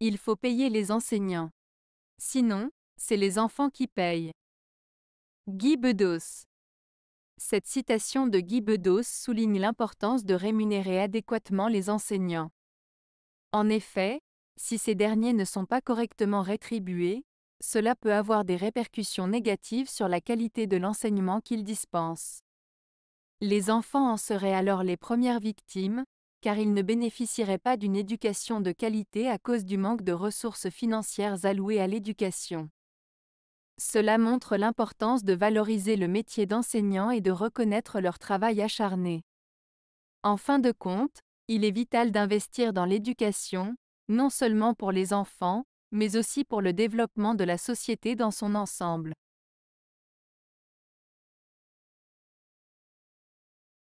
Il faut payer les enseignants. Sinon, c'est les enfants qui payent. Guy Bedos. Cette citation de Guy Bedos souligne l'importance de rémunérer adéquatement les enseignants. En effet, si ces derniers ne sont pas correctement rétribués, cela peut avoir des répercussions négatives sur la qualité de l'enseignement qu'ils dispensent. Les enfants en seraient alors les premières victimes, car ils ne bénéficieraient pas d'une éducation de qualité à cause du manque de ressources financières allouées à l'éducation. Cela montre l'importance de valoriser le métier d'enseignant et de reconnaître leur travail acharné. En fin de compte, il est vital d'investir dans l'éducation, non seulement pour les enfants, mais aussi pour le développement de la société dans son ensemble.